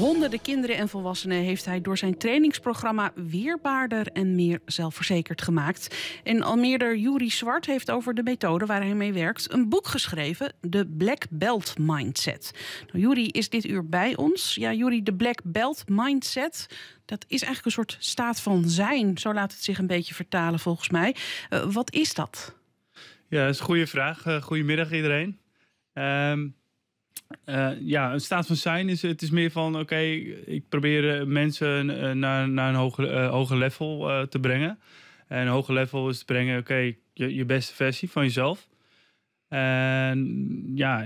honderden kinderen en volwassenen heeft hij door zijn trainingsprogramma weerbaarder en meer zelfverzekerd gemaakt. En Almeerder Juri Zwart heeft over de methode waar hij mee werkt een boek geschreven, de Black Belt Mindset. Nou, Juri is dit uur bij ons. Ja, Juri, de Black Belt Mindset, dat is eigenlijk een soort staat van zijn. Zo laat het zich een beetje vertalen volgens mij. Eh, wat is dat? Ja, dat is een goede vraag. Eh, goedemiddag iedereen. Ehm, eh, ja, een staat van zijn is het is meer van oké, ik probeer eh, mensen eh, naar, naar een hoger, hoger level te brengen. En een hoger level is te brengen, oké, je, je beste versie van jezelf. En ja,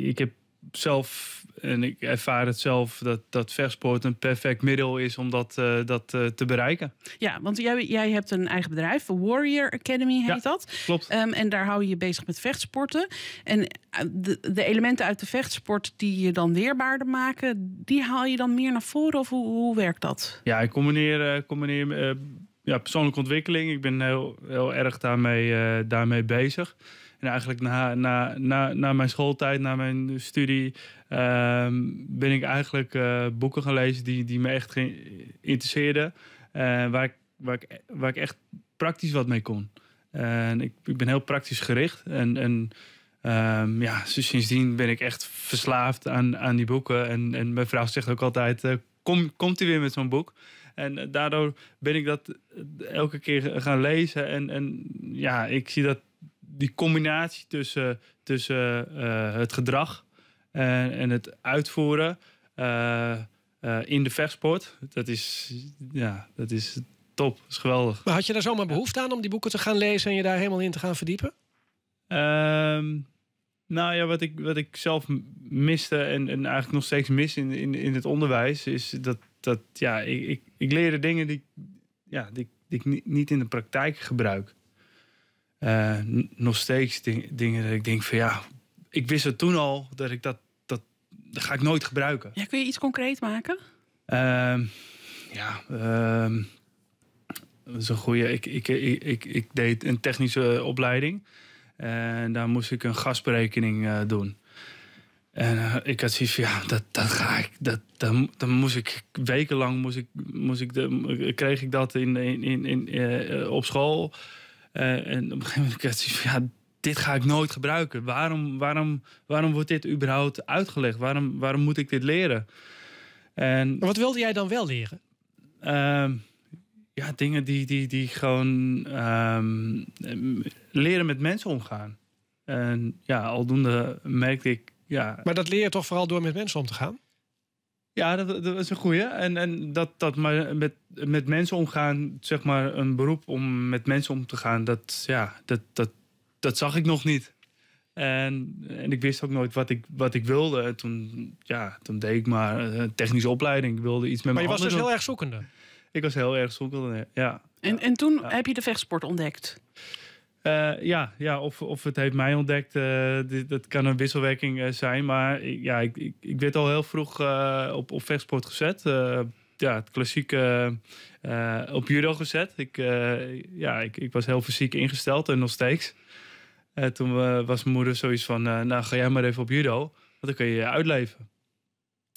ik heb zelf, en ik ervaar het zelf, dat, dat vechtsport een perfect middel is om dat, eh, dat eh, te bereiken. Ja, want jij, jij hebt een eigen bedrijf, Warrior Academy heet dat. Klopt. Ehm, en daar hou je je bezig met vechtsporten. En eh, de, de, elementen uit de vechtsport die je dan weerbaarder maken, die haal je dan meer naar voren of hoe, hoe werkt dat? Ja, ik combineer, uh, combineer ja, persoonlijke ontwikkeling. Ik ben heel, heel erg daarmee, daarmee bezig. En eigenlijk na, na, na, na mijn schooltijd, na mijn studie, ehm, ben ik eigenlijk eh, boeken gaan lezen die, die me echt eh, interesseerden. Eh, waar, ik, waar, ik, waar ik echt praktisch wat mee kon. En ik, ik ben heel praktisch gericht. En, en ehm, ja, sindsdien ben ik echt verslaafd aan, aan die boeken. En, en mijn vrouw zegt ook altijd: kom, komt hij weer met zo'n boek? En daardoor ben ik dat elke keer gaan lezen. En, en ja, ik zie dat die combinatie tussen, tussen eh, het gedrag en, en het uitvoeren eh, eh, in de vechtsport, dat is, ja, dat is top. is geweldig. Maar had je daar zomaar behoefte aan om die boeken te gaan lezen en je daar helemaal in te gaan verdiepen? Um, nou ja, wat ik, wat ik zelf miste en, en eigenlijk nog steeds mis in, in, in het onderwijs, is dat, dat ja, ik, ik, ik leerde dingen die, ja, die, die ik niet in de praktijk gebruik. Eh, nog steeds dingen dat ik denk van ja, ik wist het toen al dat ik dat, dat, ga ik nooit gebruiken. Ja, kun je iets concreet maken? Uh, ja, uh, dat is een goede. Ik, ik, ik, ik, deed een technische eh, opleiding en daar moest ik een gasberekening eh, doen. En ik had zoiets van, ja, dat, dat ga ik. Dat, dan, dan moest ik wekenlang moest ik, moest ik de, kreeg ik dat in, in, in, in op school. Eh, en op een gegeven moment ik van, ja, dit ga ik nooit gebruiken. Waarom, waarom, waarom wordt dit überhaupt uitgelegd? Waarom, waarom moet ik dit leren? En, Wat wilde jij dan wel leren? Ehm, ja, dingen die, die, die gewoon ehm, leren met mensen omgaan. En ja, aldoende merkte ik. Ja. Maar dat leer je toch vooral door met mensen om te gaan? Ja, dat, dat is een goeie. En, en dat, dat maar met, met mensen omgaan, zeg maar een beroep om met mensen om te gaan, dat, ja, dat, dat, dat zag ik nog niet. En, en ik wist ook nooit wat ik, wat ik wilde. Toen, ja, toen deed ik maar eh, technische opleiding. Ik wilde iets met Maar je was dus heel erg zoekende? Ik was heel erg zoekende, ja. En, en toen heb je de vechtsport ontdekt? Eh, ja, ja of, of het heeft mij ontdekt. Eh, dat kan een wisselwerking eh, zijn. Maar ja, ik, ik, ik werd al heel vroeg op, op vechtsport gezet. ja, het klassieke op judo gezet. Ik, ja, ik, ik was heel fysiek ingesteld en nog steeds. toen was mijn moeder zoiets van, nou ga jij maar even op judo. Want dan kun je je uitleven.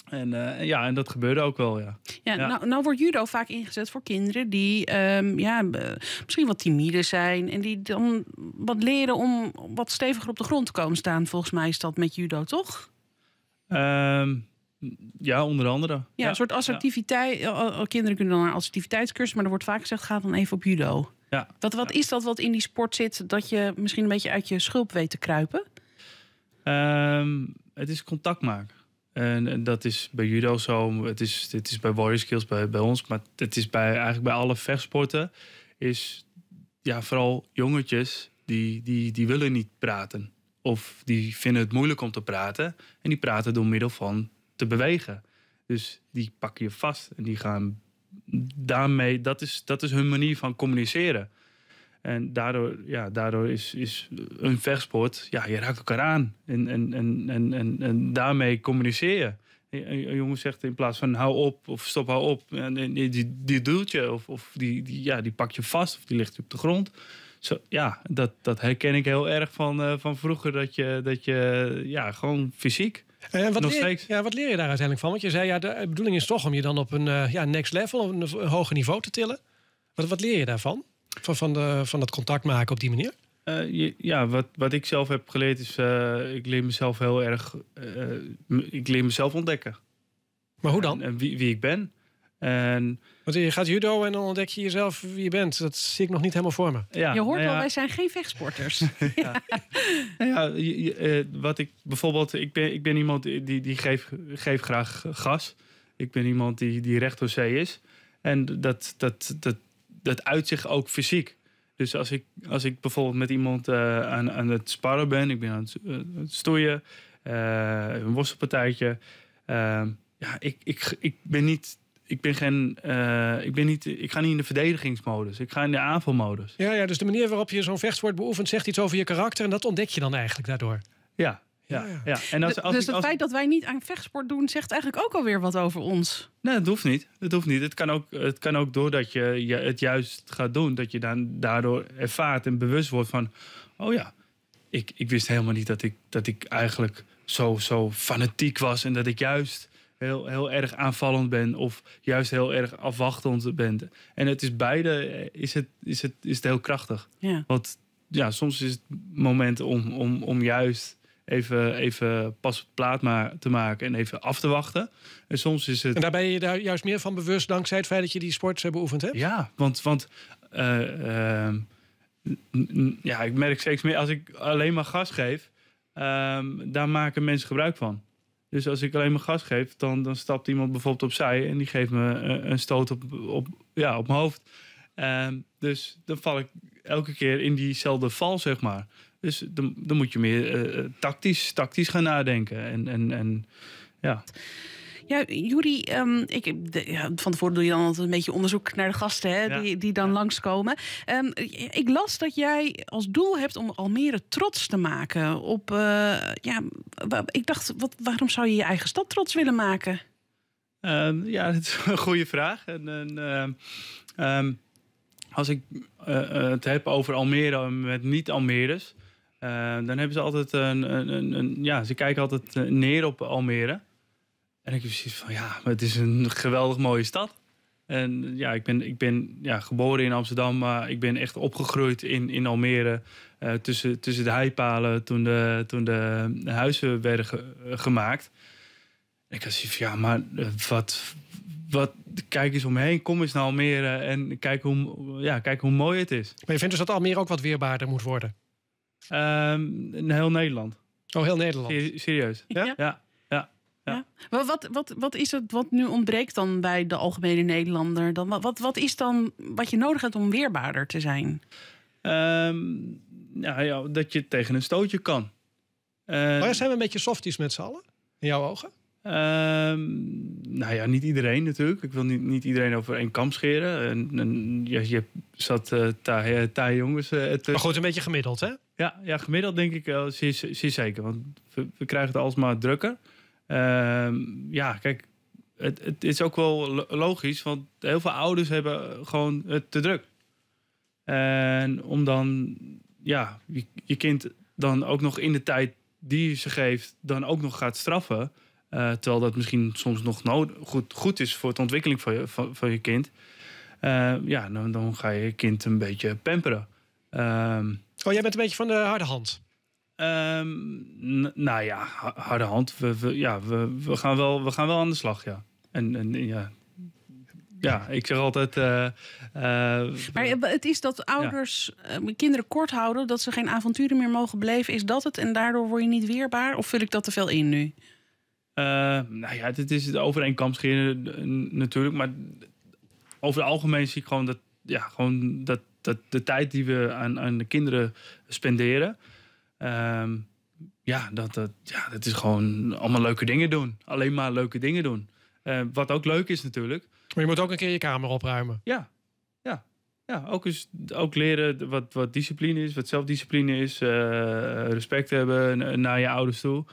Eh, en ja, en dat gebeurde ook wel, ja. Ja, Nou, nou, wordt judo vaak ingezet voor kinderen die ehm, ja, eh, misschien wat timide zijn... en die dan wat leren om wat steviger op de grond te komen staan. Volgens mij is dat met judo, toch? Ehm, ja, onder andere. Ja, een soort assertiviteit. Eh, kinderen kunnen dan naar assertiviteitscursus... maar er wordt vaak gezegd, ga dan even op judo. Ja. wat is dat wat in die sport zit... dat je misschien een beetje uit je schulp weet te kruipen? Ehm, het is contact maken. En dat is bij judo zo, het is, het is bij warrior skills bij, bij ons, maar het is bij, eigenlijk bij alle vechtsporten, is ja, vooral jongetjes die, die, die willen niet praten. Of die vinden het moeilijk om te praten en die praten door middel van te bewegen. Dus die pakken je vast en die gaan daarmee, dat is, dat is hun manier van communiceren. En daardoor, ja, daardoor is, is een vechtsport, ja, je raakt elkaar aan. En, en, en, en, en, en daarmee communiceer je. Een jongen zegt in plaats van hou op of stop hou op. En, die, die duwt je of, of die, die, ja, die pakt je vast of die ligt je op de grond. Zo, ja, dat, dat herken ik heel erg van, eh, van vroeger. Dat je, dat je ja, gewoon fysiek. En eh, wat, leer, ja, wat leer je daar uiteindelijk van? Want je zei, ja, de bedoeling is toch om je dan op een eh, ja, next level, een hoger niveau te tillen. Wat, wat leer je daarvan? van, van, de, van dat contact maken op die manier? Eh, je, ja, wat, wat ik zelf heb geleerd is, eh, ik leer mezelf heel erg, eh, ik leer mezelf ontdekken. Maar hoe dan? En, wie, wie, ik ben. En, Want je gaat judo en dan ontdek je jezelf wie je bent. Dat zie ik nog niet helemaal voor me. Ja, je hoort nou wel, wij zijn geen vechtsporters. ja. nou ja, wat ik bijvoorbeeld, ik ben, ik ben iemand die, die geeft geef graag gas. Ik ben iemand die, die recht door zee is. En dat, dat, dat, dat uitzicht ook fysiek. Dus als ik, als ik bijvoorbeeld met iemand eh, aan, aan het sparren ben, ik ben aan het, eh, stoeien, eh, een worstelpartijtje. ja, ik, ik, ik ben niet. Ik ben geen. ik, ben niet, ik ga niet in de verdedigingsmodus. Ik ga in de aanvalmodus. Ja, ja, dus de manier waarop je zo'n vecht wordt beoefend, zegt iets over je karakter. En dat ontdek je dan eigenlijk daardoor. Ja, ja, ja. En als, als dus het feit dat wij niet aan vechtsport doen, zegt eigenlijk ook alweer wat over ons. Nee, dat hoeft niet. Dat hoeft niet. Het kan ook, het kan ook doordat je, je het juist gaat doen, dat je dan daardoor ervaart en bewust wordt van: oh ja, ik, ik wist helemaal niet dat ik, dat ik eigenlijk zo, zo fanatiek was en dat ik juist heel, heel erg aanvallend ben of juist heel erg afwachtend ben. En het is beide, is het, is het, is het heel krachtig. Ja. Want ja, soms is het moment om, om, om juist even, even pas op plaat maar te maken en even af te wachten. En soms is het. En daar ben je daar juist meer van bewust dankzij het feit dat je die sports hebt eh, beoefend hebt? Ja, want. want eh, ehm, ja, ik merk steeds meer als ik alleen maar gas geef, ehm, daar maken mensen gebruik van. Dus als ik alleen maar gas geef, dan, dan stapt iemand bijvoorbeeld opzij en die geeft me eh, een, stoot op, op, ja, op mijn hoofd. Ehm, dus dan val ik elke keer in diezelfde val, zeg maar. Dus dan, dan moet je meer eh, eh, tactisch, tactisch gaan nadenken. En, en, en ja. Ja, Juri, ehm, ik, de, ja, van tevoren doe je dan altijd een beetje onderzoek naar de gasten hè, die, die dan langskomen. Um, ik las dat jij als doel hebt om Almere trots te maken. Op, eh, ja, ik dacht, wat, waarom zou je je eigen stad trots willen maken? Ehm, ja, dat is een goede vraag. En, uh, als ik eh, eh, het heb over Almere met niet-Almeres, eh, dan hebben ze altijd een, een, een, Ja, ze kijken altijd neer op Almere. En ik heb zoiets van ja, het is een geweldig mooie stad. En ja, ik ben, ik ben ja, geboren in Amsterdam, maar ik ben echt opgegroeid in, in Almere. tussen, tussen de heipalen toen de, toen de huizen werden gemaakt. En ik had zoiets ja, maar wat, wat, kijk eens omheen, kom eens naar nou Almere eh, en kijk hoe, ja, kijk hoe mooi het is. Maar je vindt dus dat Almere ook wat weerbaarder moet worden? Ehm, in heel Nederland. Oh, heel Nederland? serieus, ja? ja. ja. ja. wat, wat, wat is het wat nu ontbreekt dan bij de algemene Nederlander? Dan, wat, wat is dan wat je nodig hebt om weerbaarder te zijn? Ehm, nou ja, dat je tegen een stootje kan. maar ehm, zijn we een beetje softies met z'n allen? In jouw ogen? Ehm, nou ja, niet iedereen natuurlijk. Ik wil niet, niet iedereen over één kam scheren. En, je zat uh, jongens. Uh, maar goed, een beetje gemiddeld, hè? Ja, ja gemiddeld denk ik wel, uh, zeer, zeker. Want we, krijgen het alsmaar drukker. Ehm, ja, kijk, het, het, is ook wel logisch. Want heel veel ouders hebben gewoon het te druk. En om dan ja, je, je kind dan ook nog in de tijd die je ze geeft, dan ook nog gaat straffen eh, terwijl dat misschien soms nog goed, goed is voor de ontwikkeling van je, van, van je kind. Eh, ja, nou, dan, ga je kind een beetje pamperen. Ehm, oh, jij bent een beetje van de harde hand. Ehm, nou ja, harde hand. We, ja, we, we, gaan wel, we gaan wel aan de slag, ja. En, en ja, ja, ik zeg altijd. Eh, maar het is dat ouders ja. kinderen kort houden, dat ze geen avonturen meer mogen beleven. Is dat het? En daardoor word je niet weerbaar? Of vul ik dat te veel in nu? Eh, nou ja, dit is het overeenkomst natuurlijk. Maar over het algemeen zie ik gewoon dat, ja, gewoon dat, dat de tijd die we aan, aan de kinderen spenderen. Ehm, ja, dat, dat, ja, dat is gewoon allemaal leuke dingen doen. Alleen maar leuke dingen doen. Eh, wat ook leuk is natuurlijk. Maar je moet ook een keer je kamer opruimen. Ja, ja. ja ook, eens, ook leren wat, wat discipline is, wat zelfdiscipline is. Eh, respect hebben naar je ouders toe.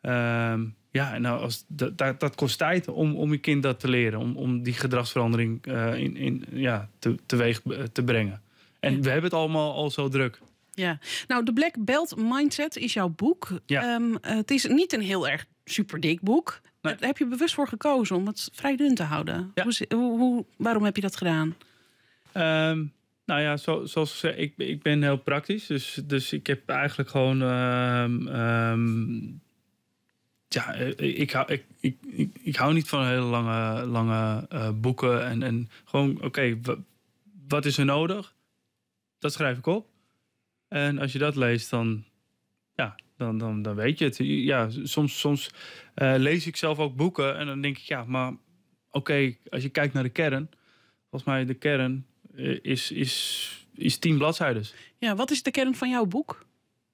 Ehm, ja, nou, als, dat, dat, kost tijd om, om je kind dat te leren. Om, om die gedragsverandering eh, in, in, ja, te, teweeg eh, te brengen. En we hebben het allemaal al zo druk. Ja, nou, de Black Belt Mindset is jouw boek. Ja. Ehm, het is niet een heel erg super dik boek. Nee. Daar heb je bewust voor gekozen om het vrij dun te houden. Ja. Hoe, hoe, waarom heb je dat gedaan? Ehm, nou ja, zo, zoals gezegd, ik, ik ben heel praktisch. Dus, dus ik heb eigenlijk gewoon ehm, ja, eh, eh, ik, ik, ik, ik, hou niet van hele lange, lange eh, boeken. En, en gewoon, oké, wat is er nodig? Dat schrijf ik op. En als je dat leest, dan, ja, dan, dan, dan weet je het. Ja, soms soms lees ik zelf ook boeken en dan denk ik, ja, maar oké, als je kijkt naar de kern. Volgens mij de kern is, is, is tien bladzijden. Ja, wat is de kern van jouw boek?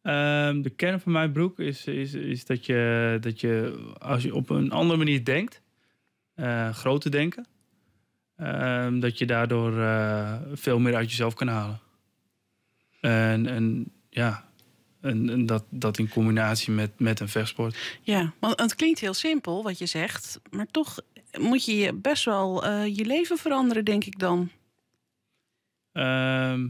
Ehm, de kern van mijn broek is, is, is dat, je, dat je, als je op een andere manier denkt, uh, eh, grote denken, ehm, dat je daardoor eh, veel meer uit jezelf kan halen. En, en ja, en, en, dat, dat in combinatie met, met een vechtsport. Ja, want het klinkt heel simpel wat je zegt, maar toch moet je best wel eh, je leven veranderen, denk ik dan. Ehm,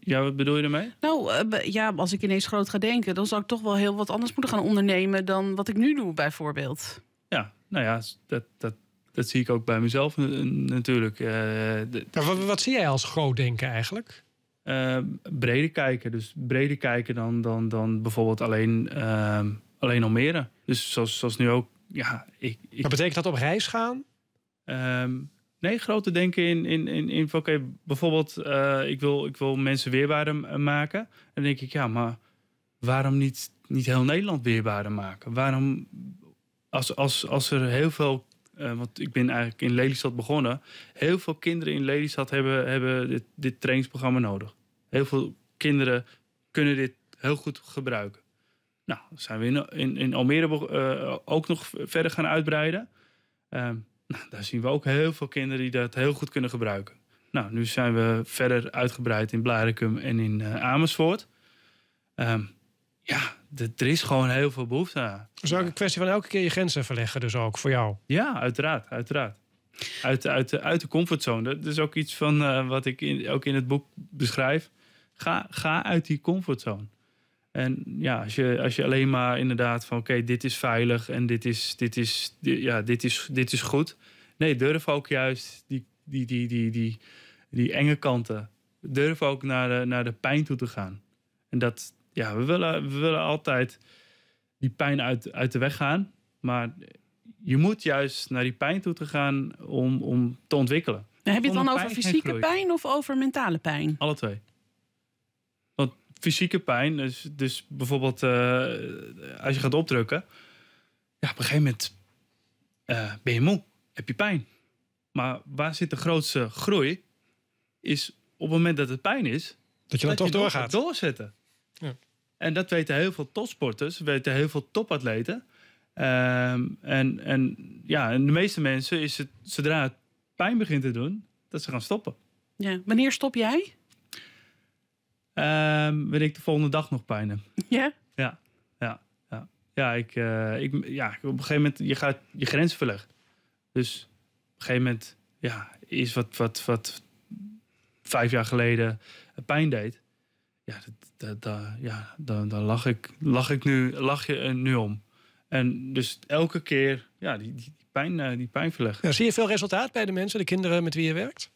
ja, wat bedoel je ermee? Nou, eh, ja, als ik ineens groot ga denken, dan zou ik toch wel heel wat anders moeten gaan ondernemen dan wat ik nu doe, bijvoorbeeld. Ja, nou ja, dat, dat, dat zie ik ook bij mezelf natuurlijk. Eh, maar wat, wat, zie jij als groot denken eigenlijk? Uh, breder kijken. Dus breder kijken dan, dan, dan bijvoorbeeld alleen, ehm, alleen Almere. Dus zoals, zoals nu ook. Ja, ik, ik... Maar betekent dat op reis gaan? Ehm, Nee, grote denken in, in, in, in oké, bijvoorbeeld, eh, ik, wil, ik wil mensen weerbaarder eh, maken. En dan denk ik, ja, maar waarom niet, niet heel Nederland weerbaarder maken? Waarom, als, als, als er heel veel, eh, want ik ben eigenlijk in Lelystad begonnen, heel veel kinderen in Lelystad hebben, hebben dit, dit trainingsprogramma nodig. Heel veel kinderen kunnen dit heel goed gebruiken. Nou, zijn we in, in, Almere ook nog verder gaan uitbreiden. Ehm, nou, daar zien we ook heel veel kinderen die dat heel goed kunnen gebruiken. Nou, nu zijn we verder uitgebreid in Blarikum en in eh, Amersfoort. Ehm, ja, er is gewoon heel veel behoefte aan. is ook een kwestie van elke keer je grenzen verleggen, dus ook voor jou? Ja, uiteraard, uiteraard. Uit, uit, uit de comfortzone. Dat is ook iets van eh, wat ik ook in het boek beschrijf. Ga, ga uit die comfortzone. En ja, als je, als je alleen maar inderdaad van oké, dit is veilig en dit is, dit is, ja, dit is, dit is goed. Nee, durf ook juist die, die, die, die, die, die enge kanten. Durf ook naar de, naar de pijn toe te gaan. En dat, ja, we willen, we willen altijd die pijn uit, uit de weg gaan. Maar je moet juist naar die pijn toe te gaan om, om te ontwikkelen. Nou, heb je het dan over fysieke pijn of over mentale pijn? Alle twee fysieke pijn. Dus, dus bijvoorbeeld eh, als je gaat opdrukken. Ja, op een gegeven moment eh, ben je moe. Heb je pijn. Maar waar zit de grootste groei? Is op het moment dat het pijn is... Dat je dan dat toch je doorgaat. Doorzetten. Ja. En dat weten heel veel topsporters. Weten heel veel topatleten. Ehm, en, en ja, en de meeste mensen is het zodra het pijn begint te doen, dat ze gaan stoppen. Ja. Wanneer stop jij? Um, weet ik de volgende dag nog pijnen. Ja? Ja. Ja, ja. ja, ik, eh, ik, ja op een gegeven moment, je gaat je grenzen verleggen. Dus op een gegeven moment, ja, is wat, wat, wat vijf jaar geleden pijn deed. Ja, dat, dat, dat ja dan, dan lach, ik, lach ik nu, lach je nu om. En dus elke keer ja, die, die, pijn, eh, die pijn verleggen. Ja, zie je veel resultaat bij de mensen, de kinderen met wie je werkt?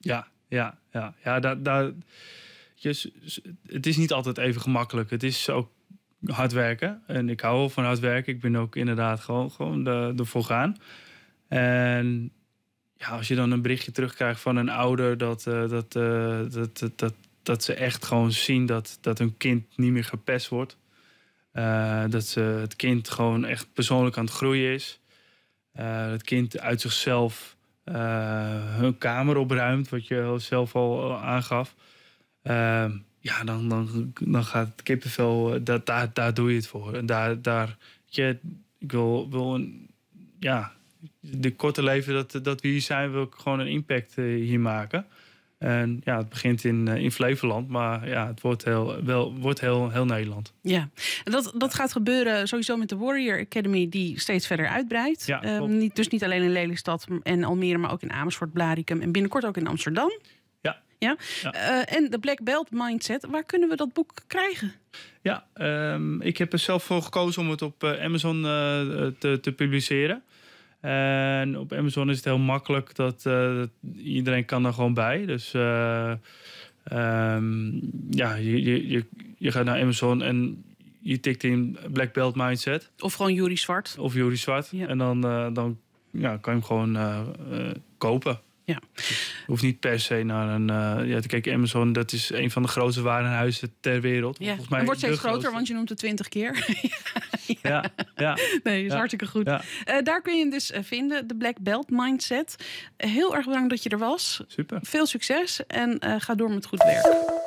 Ja, ja, ja. ja daar, daar, je, het is niet altijd even gemakkelijk. Het is ook hard werken. En ik hou wel van hard werken. Ik ben ook inderdaad gewoon, gewoon ervoor gaan. En ja, als je dan een berichtje terugkrijgt van een ouder dat, eh, eh, dat, dat, dat, dat, ze echt gewoon zien dat, dat hun kind niet meer gepest wordt. Eh, dat ze, het kind gewoon echt persoonlijk aan het groeien is. Uh, het kind uit zichzelf hun kamer opruimt, wat je zelf al aangaf. Ehm, ja, dan, dan, dan gaat het kippenvel, eh, dat, daar, daar doe je het voor. En daar, daar je, ik wil, wil ja, de korte leven dat, dat we hier zijn, wil ik gewoon een impact eh, hier maken. En ja, het begint in, eh, in Flevoland, maar ja, het wordt heel, wel, wordt heel, heel Nederland. Ja, dat, dat gaat gebeuren sowieso met de Warrior Academy, die steeds verder uitbreidt. Ehm, niet, dus niet alleen in Lelystad en Almere, maar ook in Amersfoort, Blarikum en binnenkort ook in Amsterdam. Ja? Eh, en de Black Belt Mindset, waar kunnen we dat boek krijgen? Ja, ehm, ik heb er zelf voor gekozen om het op eh, Amazon eh, te, te publiceren. En op Amazon is het heel makkelijk dat, iedereen kan er gewoon bij. Dus ehm, ja, je, je, je gaat naar Amazon en je tikt in Black Belt Mindset. Of gewoon Jury Zwart. Of Jury Zwart. En dan, dan ja, kan je hem gewoon kopen. Ja. Hoeft niet per se naar een. Uh, ja, kijk Amazon, dat is een van de grootste warenhuizen ter wereld. Ja. Volgens mij en wordt steeds groter, want je noemt het twintig keer. ja. ja. Nee, is hartstikke goed. Eh, daar kun je dus eh, vinden, de Black Belt Mindset. Heel erg bedankt dat je er was. Super. Veel succes en ga door met goed werk.